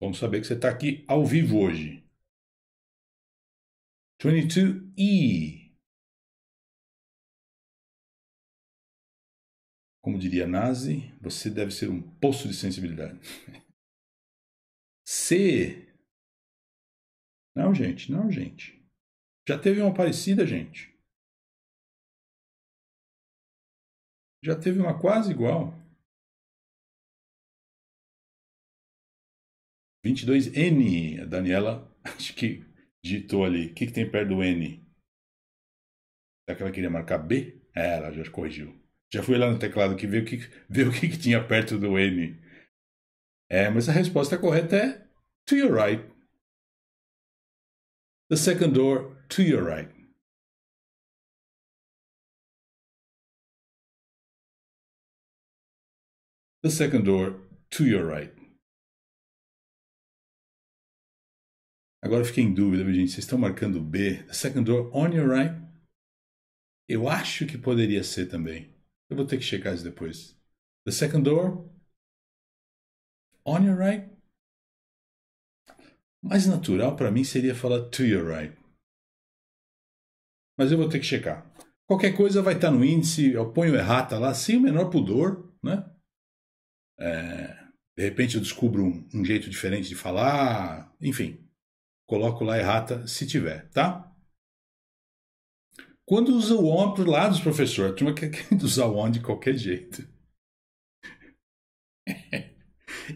Vamos saber que você está aqui ao vivo hoje. 22E. Como diria Nazi, você deve ser um poço de sensibilidade. [LAUGHS] C. Não, gente, não, gente. Já teve uma parecida, gente. Já teve uma quase igual. 22N. A Daniela, [LAUGHS] acho que digitou ali. O que, que tem perto do N? Será que ela queria marcar B? É, ela já corrigiu. Já fui lá no teclado que ver o que, ver o que, que tinha perto do N. É, mas a resposta correta é to your right. The second door to your right. the second door to your right. Agora fiquei em dúvida, gente. Vocês estão marcando B, the second door on your right? Eu acho que poderia ser também. Eu vou ter que checar isso depois. The second door on your right? Mais natural para mim seria falar to your right. Mas eu vou ter que checar. Qualquer coisa vai estar tá no índice, eu ponho errata lá, sem o menor pudor, né? É, de repente eu descubro um, um, jeito diferente de falar, enfim, coloco lá errata se tiver, tá? Quando usa o on para os lados, professor, a turma quer, [LAUGHS] quer usar o on de qualquer jeito. [LAUGHS]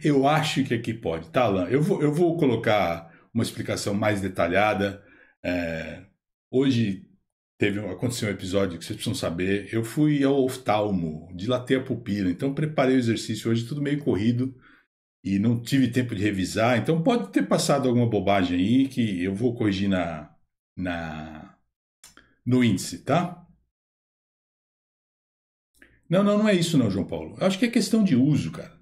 Eu acho que aqui pode, tá, Alan? Eu vou, eu vou colocar uma explicação mais detalhada. É, hoje teve aconteceu um episódio que vocês precisam saber. Eu fui ao oftalmo, dilatei a pupila, então preparei o exercício hoje tudo meio corrido e não tive tempo de revisar. Então pode ter passado alguma bobagem aí que eu vou corrigir na na no índice, tá? Não, não, não é isso não, João Paulo. Eu acho que é questão de uso, cara.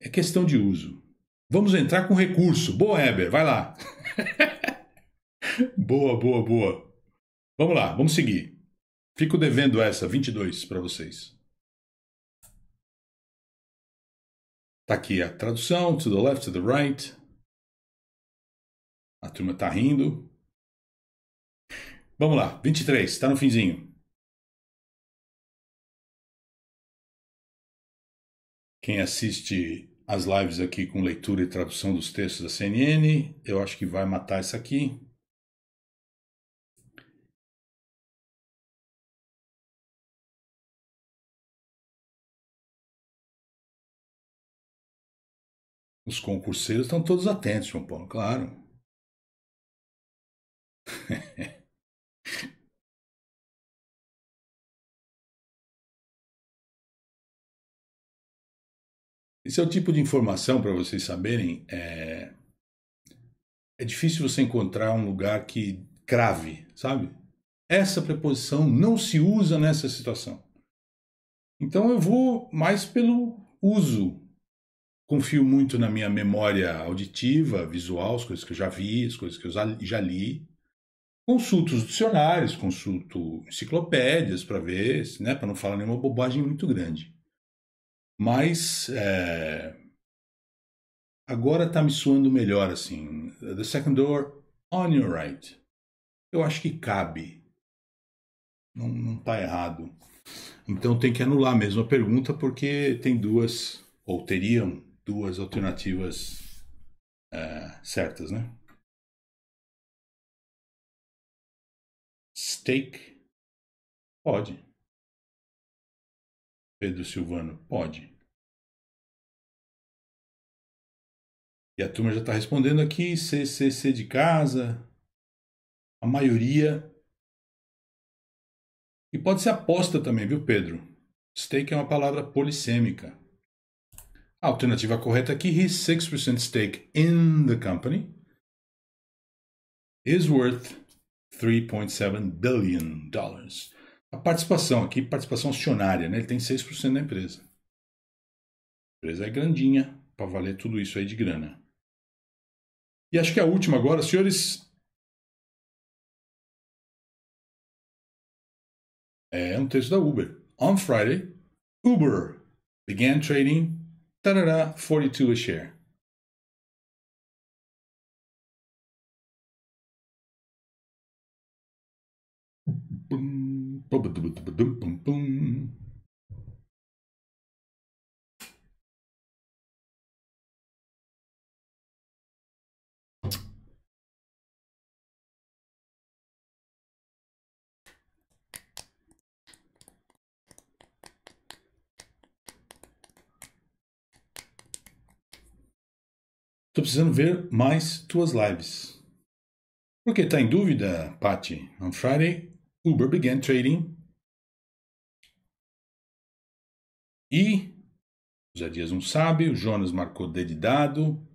É questão de uso. Vamos entrar com recurso. Boa, Heber, vai lá. [LAUGHS] boa, boa, boa. Vamos lá, vamos seguir. Fico devendo essa, 22, para vocês. Tá aqui a tradução, to the left, to the right. A turma tá rindo. Vamos lá, 23, Está no finzinho. Quem assiste as lives aqui com leitura e tradução dos textos da CNN, eu acho que vai matar essa aqui. Os concurseiros estão todos atentos, João Paulo, claro. [LAUGHS] Esse é o tipo de informação, para vocês saberem, é... é difícil você encontrar um lugar que crave, sabe? Essa preposição não se usa nessa situação. Então eu vou mais pelo uso confio muito na minha memória auditiva, visual, as coisas que eu já vi, as coisas que eu já li. Consulto os dicionários, consulto enciclopédias para ver, né, para não falar nenhuma bobagem muito grande. Mas é... agora está me soando melhor assim. The second door on your right. Eu acho que cabe. Não, não tá errado. Então tem que anular mesmo a pergunta porque tem duas ou teriam duas alternativas uh, certas, né? Steak? Pode. Pedro Silvano, pode. E a turma já está respondendo aqui, CCC de casa, a maioria. E pode ser aposta também, viu, Pedro? Steak é uma palavra polissêmica. A alternativa correta aqui, é his 6% stake in the company is worth 3.7 billion dollars. A participação aqui, participação acionária, né? Ele tem 6% da empresa. A empresa é grandinha para valer tudo isso aí de grana. E acho que a última agora, senhores. É um texto da Uber. On Friday, Uber began trading da da da, 42 a share. Estou precisando ver mais tuas lives. Porque está em dúvida, Patty? On Friday, Uber began trading. E os Dias não sabe, o Jonas marcou dedidado dado,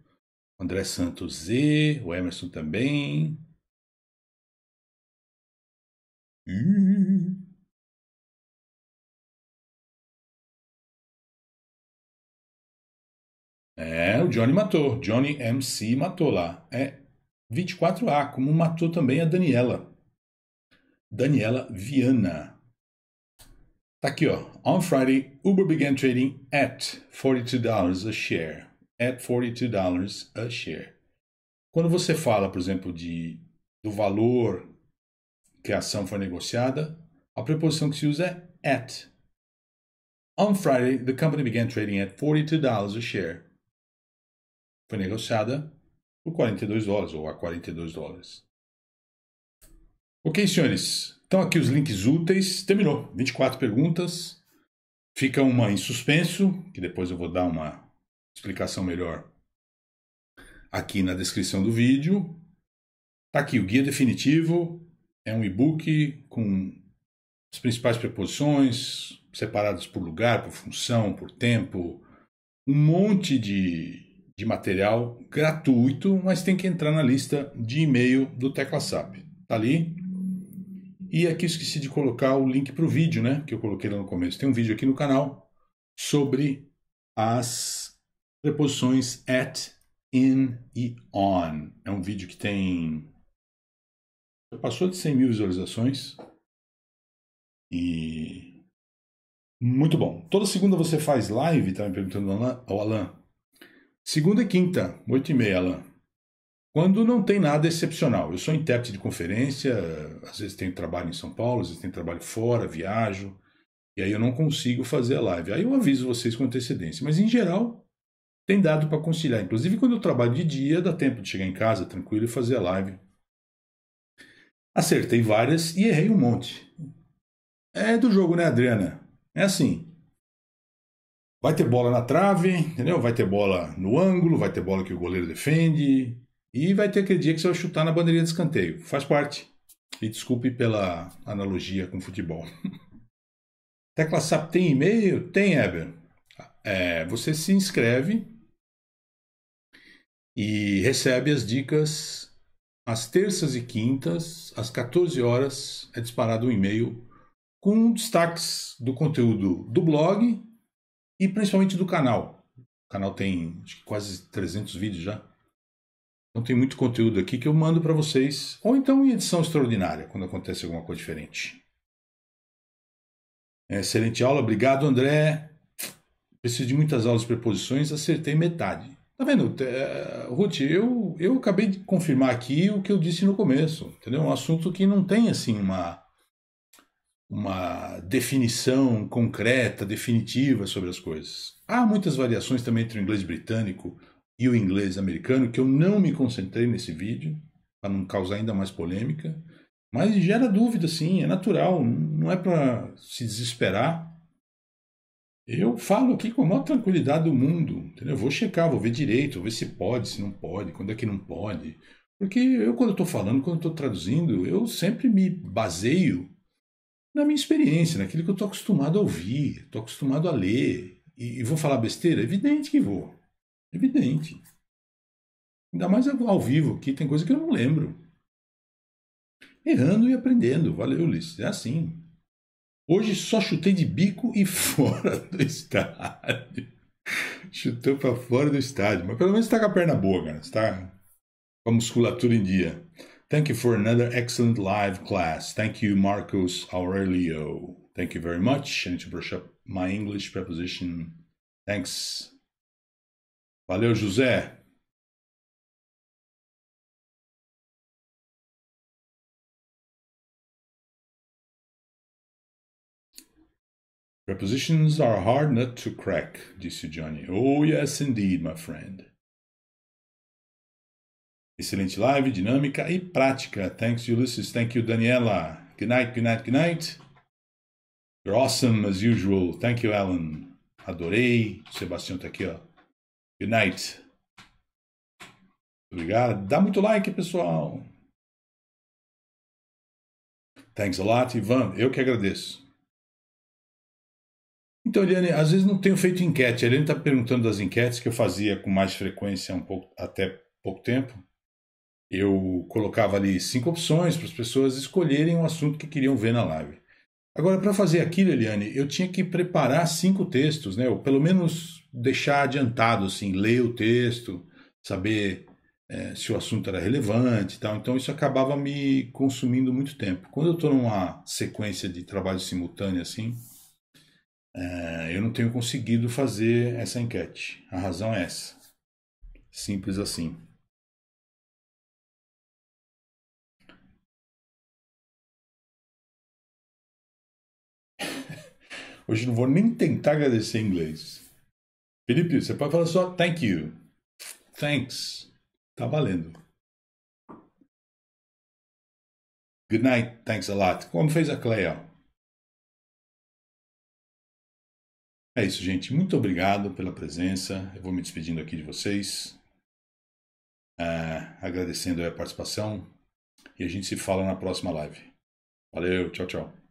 o André Santos Z, o Emerson também. É, o Johnny matou. Johnny MC matou lá. É 24A, como matou também a Daniela. Daniela Viana. Tá aqui, ó. On Friday, Uber began trading at $42 a share. At $42 a share. Quando você fala, por exemplo, de, do valor que a ação foi negociada, a preposição que se usa é at. On Friday, the company began trading at $42 a share foi negociada por 42 dólares ou a 42 dólares. Ok, senhores. Então aqui os links úteis. Terminou. 24 perguntas. Fica uma em suspenso, que depois eu vou dar uma explicação melhor aqui na descrição do vídeo. Está aqui o guia definitivo. É um e-book com as principais preposições, separadas por lugar, por função, por tempo, um monte de, de material gratuito, mas tem que entrar na lista de e-mail do TeclaSap. Tá ali. E aqui esqueci de colocar o link para o vídeo, né? Que eu coloquei lá no começo. Tem um vídeo aqui no canal sobre as preposições at, in e on. É um vídeo que tem. Passou de 100 mil visualizações. E. Muito bom. Toda segunda você faz live, tá me perguntando o Alan. Segunda e quinta, 8 e meia, Alan. Quando não tem nada excepcional. Eu sou intérprete de conferência, às vezes tenho trabalho em São Paulo, às vezes tenho trabalho fora, viajo, e aí eu não consigo fazer a live. Aí eu aviso vocês com antecedência. Mas, em geral, tem dado para conciliar. Inclusive, quando eu trabalho de dia, dá tempo de chegar em casa tranquilo e fazer a live. Acertei várias e errei um monte. É do jogo, né, Adriana? É assim. Vai ter bola na trave, entendeu? Vai ter bola no ângulo, vai ter bola que o goleiro defende. E vai ter aquele dia que você vai chutar na bandeirinha de escanteio. Faz parte. E desculpe pela analogia com futebol. [LAUGHS] Tecla SAP tem e-mail? Tem, Eber. É, você se inscreve e recebe as dicas às terças e quintas, às 14 horas, é disparado um e-mail com destaques do conteúdo do blog e principalmente do canal. O canal tem acho que quase 300 vídeos já. Então tem muito conteúdo aqui que eu mando para vocês, ou então em edição extraordinária, quando acontece alguma coisa diferente. É, excelente aula, obrigado André. Preciso de muitas aulas de preposições, acertei metade. Tá vendo, é, Ruth, eu, eu acabei de confirmar aqui o que eu disse no começo, entendeu? Um assunto que não tem assim uma uma definição concreta, definitiva sobre as coisas. Há muitas variações também entre o inglês britânico e o inglês americano que eu não me concentrei nesse vídeo para não causar ainda mais polêmica, mas gera dúvida sim, é natural, não é para se desesperar. Eu falo aqui com a maior tranquilidade do mundo, entendeu? Eu vou checar, vou ver direito, vou ver se pode, se não pode, quando é que não pode. Porque eu, quando estou falando, quando estou traduzindo, eu sempre me baseio na minha experiência, naquilo que eu estou acostumado a ouvir, estou acostumado a ler. E, e, vou falar besteira? Evidente que vou. Evidente. Ainda mais ao vivo, que tem coisa que eu não lembro. Errando e aprendendo. Valeu, Ulisses. É assim. Hoje só chutei de bico e [LAUGHS] fora do estádio. Chutou para fora do estádio. Mas pelo menos está com a perna boa, cara. Está com a musculatura em dia. Thank you for another excellent live class. Thank you, Marcos Aurelio. Thank you very much. I need to brush up my English preposition. Thanks. Valeu, José. Prepositions are hard nut to crack, disse Johnny. Oh, yes, indeed, my friend. Excelente live, dinâmica e prática. Thanks, Ulysses. Thank you, Daniela. Good night, good night, good night. You're awesome as usual. Thank you, Alan. Adorei. O Sebastião tá aqui, ó. Good night. Obrigado. Dá muito like, pessoal. Thanks a lot, Ivan. Eu que agradeço. Então, Eliane, às vezes não tenho feito enquete. A Eliane está perguntando das enquetes que eu fazia com mais frequência um pouco, até pouco tempo. Eu colocava ali cinco opções para as pessoas escolherem um assunto que queriam ver na live. Agora, para fazer aquilo, Eliane, eu tinha que preparar cinco textos, né? Ou pelo menos deixar adiantado, assim, ler o texto, saber é, se o assunto era relevante e tal. Então, isso acabava me consumindo muito tempo. Quando eu estou numa sequência de trabalho simultâneo, assim, é, eu não tenho conseguido fazer essa enquete. A razão é essa. Simples assim. Hoje não vou nem tentar agradecer em inglês. Felipe, você pode falar só thank you. Thanks. Tá valendo. Good night, thanks a lot. Como fez a Cleia? É isso, gente. Muito obrigado pela presença. Eu vou me despedindo aqui de vocês. Ah, agradecendo a participação. E a gente se fala na próxima live. Valeu, tchau, tchau.